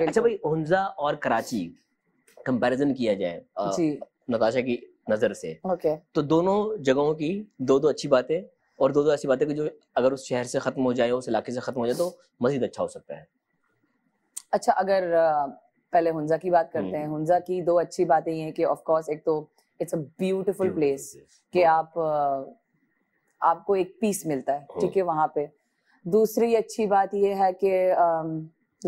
अच्छा भाई हंजा और कराची कंपैरिजन किया जाए नताशा की नजर से ओके तो दोनों जगहों की दो दो अच्छी बातें और दो दो ऐसी बातें कि जो अगर उस शहर से खत्म हो जाए उस इलाके से खत्म हो जाए तो मजीद अच्छा हो सकता है अच्छा अगर पहले हंजा की बात करते हैं हंजा हम्म। की दो अच्छी बातें ये हैं कि ऑफ कोर्स एक तो इट्स हाँ। अ ब्यूटीफुल प्लेस कि आप आपको एक पीस मिलता है ठीक हाँ। है वहां पे दूसरी अच्छी बात यह है कि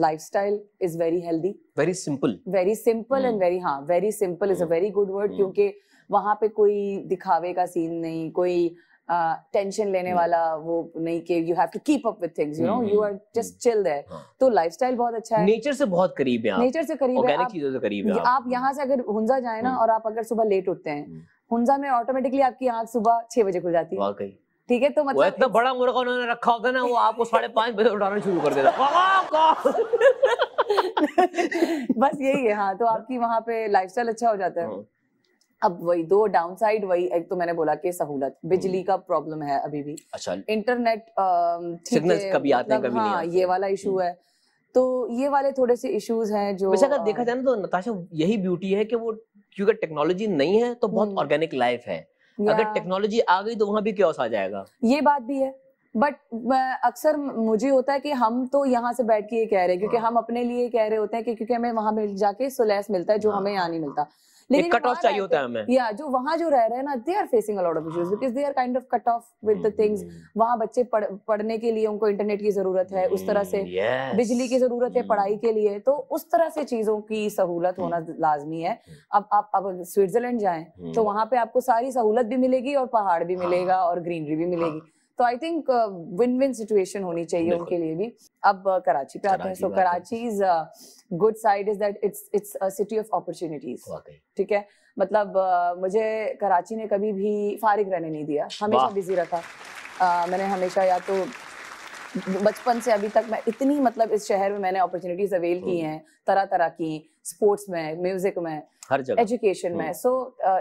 lifestyle is very healthy very simple very simple mm. and hmm. very हाँ very simple is a hmm. very good word hmm. क्योंकि वहाँ पे कोई दिखावे का सीन नहीं कोई टेंशन लेने hmm. वाला वो नहीं कि you have to keep up with things you know you are just chill there तो लाइफस्टाइल बहुत अच्छा है नेचर से बहुत करीब है आप नेचर से करीब है चीजों से करीब है आप यहाँ से अगर हुंजा जाए ना और आप अगर सुबह लेट उठते हैं हुंजा में ऑटोमेटिकली आपकी आंख सुबह छह बजे खुल जाती है ठीक है तो मतलब वो इतना बड़ा मुर्गा उन्होंने रखा होता ना वो आपको साढ़े पाँच बजे उठाना शुरू कर देता बस यही है हाँ तो आपकी वहाँ पे लाइफस्टाइल अच्छा हो जाता है हाँ। अब वही दो डाउन साइड वही एक तो मैंने बोला कि सहूलत हाँ। बिजली का प्रॉब्लम है अभी भी अच्छा इंटरनेट सिग्नल कभी आते हैं कभी मतलब हाँ ये वाला इशू हम्म। है तो ये वाले थोड़े से इश्यूज हैं जो वैसे अगर देखा जाए ना तो नताशा यही ब्यूटी है कि वो क्योंकि टेक्नोलॉजी नहीं है तो बहुत ऑर्गेनिक हम्म। लाइफ है अगर टेक्नोलॉजी आ गई तो वहां भी क्यों आ जाएगा ये बात भी है बट अक्सर मुझे होता है कि हम तो यहाँ से बैठ के ये कह रहे हैं क्योंकि हाँ। हम अपने लिए कह रहे होते हैं कि क्योंकि हमें वहां मिल जाके सुलैस मिलता है जो हाँ। हमें यहाँ नहीं मिलता लेकिन कट ऑफ चाहिए होता है हमें या जो वहां जो रह रहे हैं ना they are facing a lot of issues because they are kind of cut off with the things वहां बच्चे पढ़ने के लिए उनको इंटरनेट की जरूरत है उस तरह से hmm, बिजली की जरूरत है hmm. पढ़ाई के लिए तो उस तरह से चीजों की सहूलत होना hmm. लाजमी है अब आप अब स्विट्जरलैंड जाए तो वहां पे आपको सारी सहूलत भी मिलेगी और पहाड़ भी मिलेगा हाँ। और ग्रीनरी भी मिलेगी तो I think win win situation होनी चाहिए उनके लिए भी अब uh, कराची पे आते हैं so Karachi is good side is that it's it's a city of opportunities ठीक है मतलब uh, मुझे कराची ने कभी भी फारिग रहने नहीं दिया हमेशा बिजी रखा uh, मैंने हमेशा या तो बचपन से अभी तक मैं इतनी मतलब इस शहर में मैंने अपॉर्चुनिटीज अवेल की हम्म। हैं तरह तरह की स्पोर्ट्स में म्यूजिक में हर जगह एजुकेशन में so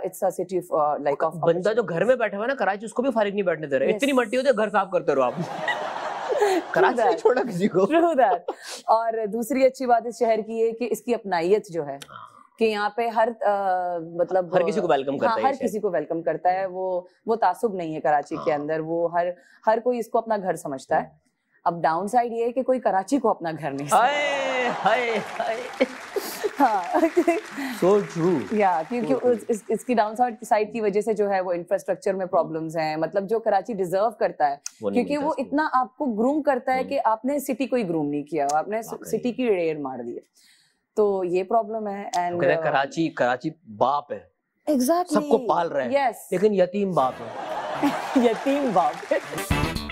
it's a city like of बंदा जो घर में बैठा हुआ है ना कराची उसको भी फारिग नहीं बैठने दे रहे yes. इतनी मट्टी होती है घर साफ करते रहो आप कराची छोड़ा किसी को और दूसरी अच्छी बात इस शहर की है कि इसकी अपनाइत जो है हाँ। कि यहाँ पे हर आ, uh, मतलब हर किसी को वेलकम हाँ, करता हाँ, है हर किसी को वेलकम करता है वो वो तासुब नहीं है कराची हाँ। के अंदर वो हर हर कोई इसको अपना घर समझता है हम्म। अब डाउन साइड ये है कि कोई कराची को अपना घर नहीं हाय हाय सो ट्रू हाँ, या क्योंकि इस, इस, इसकी डाउन साइड की वजह से जो है वो इंफ्रास्ट्रक्चर में प्रॉब्लम्स हैं मतलब जो कराची डिजर्व करता है वो क्योंकि वो इतना आपको ग्रूम करता है कि आपने सिटी को ही ग्रूम नहीं किया आपने सिटी की रेड मार दी है तो ये प्रॉब्लम है एंड uh, कराची कराची बाप है एग्जैक्टली सबको पाल रहा है yes. लेकिन यतीम बाप है यतीम बाप है